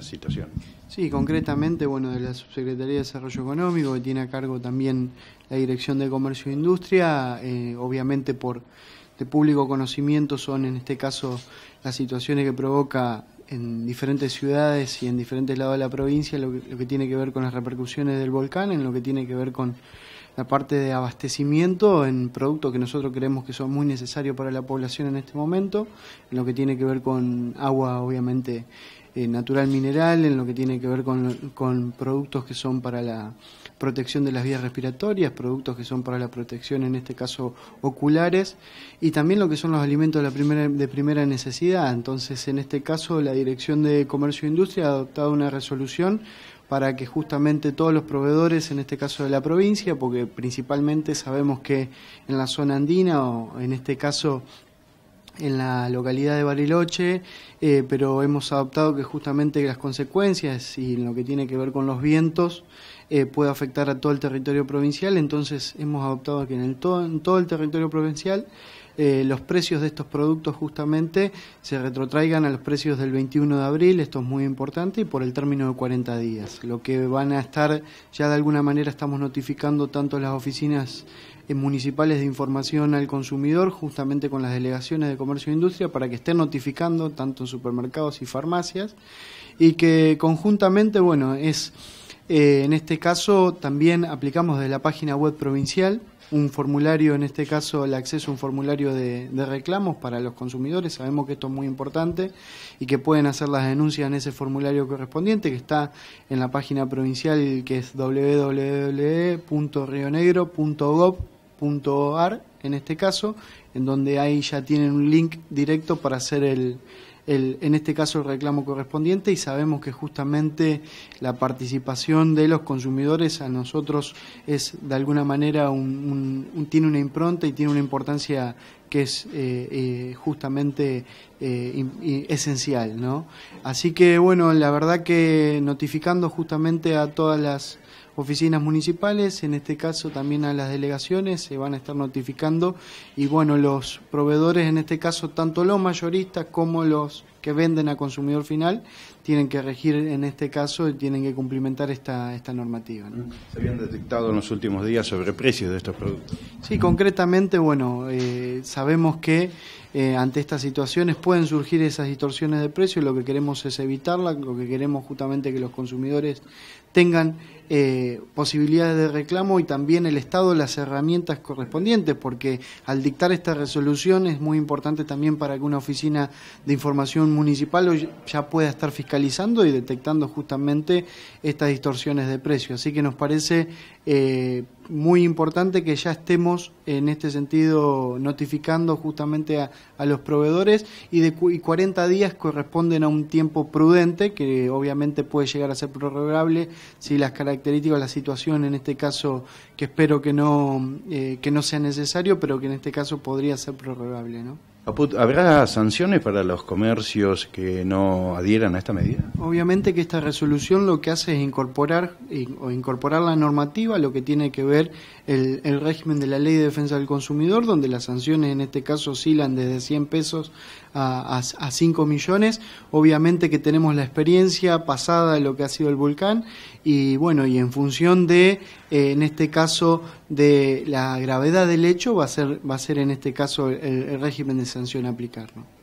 situación. Sí, concretamente, bueno, de la Subsecretaría de Desarrollo Económico, que tiene a cargo también la Dirección de Comercio e Industria, eh, obviamente por de público conocimiento son en este caso las situaciones que provoca en diferentes ciudades y en diferentes lados de la provincia lo que, lo que tiene que ver con las repercusiones del volcán, en lo que tiene que ver con la parte de abastecimiento en productos que nosotros creemos que son muy necesarios para la población en este momento, en lo que tiene que ver con agua, obviamente, eh, natural mineral, en lo que tiene que ver con, productos que son para la protección de las vías respiratorias, productos que son para la protección, en este caso oculares, y también lo que son los alimentos de, primera, de primera necesidad. Entonces, en este caso, la Dirección de Comercio e Industria ha adoptado una resolución para que justamente todos los proveedores, en este caso de la provincia, porque principalmente sabemos que en la zona andina o en este caso en la localidad de Bariloche, eh, pero hemos adoptado que justamente las consecuencias y lo que tiene que ver con los vientos eh, puede afectar a todo el territorio provincial, entonces hemos adoptado que en, el todo, en todo el territorio provincial eh, los precios de estos productos justamente se retrotraigan a los precios del 21 de abril, esto es muy importante, y por el término de 40 días. Lo que van a estar, ya de alguna manera estamos notificando tanto las oficinas eh, municipales de información al consumidor, justamente con las delegaciones de comercio e industria, para que estén notificando tanto en supermercados y farmacias, y que conjuntamente, bueno, es eh, en este caso también aplicamos desde la página web provincial un formulario, en este caso el acceso a un formulario de, de, reclamos para los consumidores. Sabemos que esto es muy importante y que pueden hacer las denuncias en ese formulario correspondiente que está en la página provincial que es www.rionegro.gov.ar en este caso, en donde ahí ya tienen un link directo para hacer el, en este caso el reclamo correspondiente y sabemos que justamente la participación de los consumidores a nosotros es de alguna manera un, tiene una impronta y tiene una importancia que es eh, eh, justamente eh, esencial, Así que bueno, la verdad que notificando justamente a todas las oficinas municipales, en este caso también a las delegaciones, se van a estar notificando y bueno, los proveedores en este caso, tanto los mayoristas como los que venden a consumidor final tienen que regir en este caso y tienen que cumplimentar esta, esta normativa. Mm, ¿Se habían detectado en los últimos días sobre precios de estos productos? Sí, concretamente, bueno, eh, sabemos que eh, ante estas situaciones pueden surgir esas distorsiones de precio y lo que queremos es evitarla, lo que queremos justamente que los consumidores tengan eh, posibilidades de reclamo y también el Estado las herramientas correspondientes, porque al dictar esta resolución es muy importante también para que una oficina de información municipal ya pueda estar fiscalizando y detectando justamente estas distorsiones de precio. Así que nos parece eh, muy importante que ya estemos en este sentido notificando justamente a, los proveedores y, de, 40 días corresponden a un tiempo prudente que obviamente puede llegar a ser prorrogable si las características, la situación en este caso que espero que no, eh, que no sea necesario, pero que en este caso podría ser prorrogable. ¿no? ¿Habrá sanciones para los comercios que no adhieran a esta medida? Obviamente que esta resolución lo que hace es incorporar o incorporar la normativa, lo que tiene que ver el, régimen de la Ley de Defensa del Consumidor, donde las sanciones en este caso oscilan desde 100 pesos a, 5 millones. Obviamente que tenemos la experiencia pasada de lo que ha sido el volcán y bueno, y en función de, eh, en este caso, de la gravedad del hecho, va a ser, va a ser en este caso el, régimen de sanción a ¿no?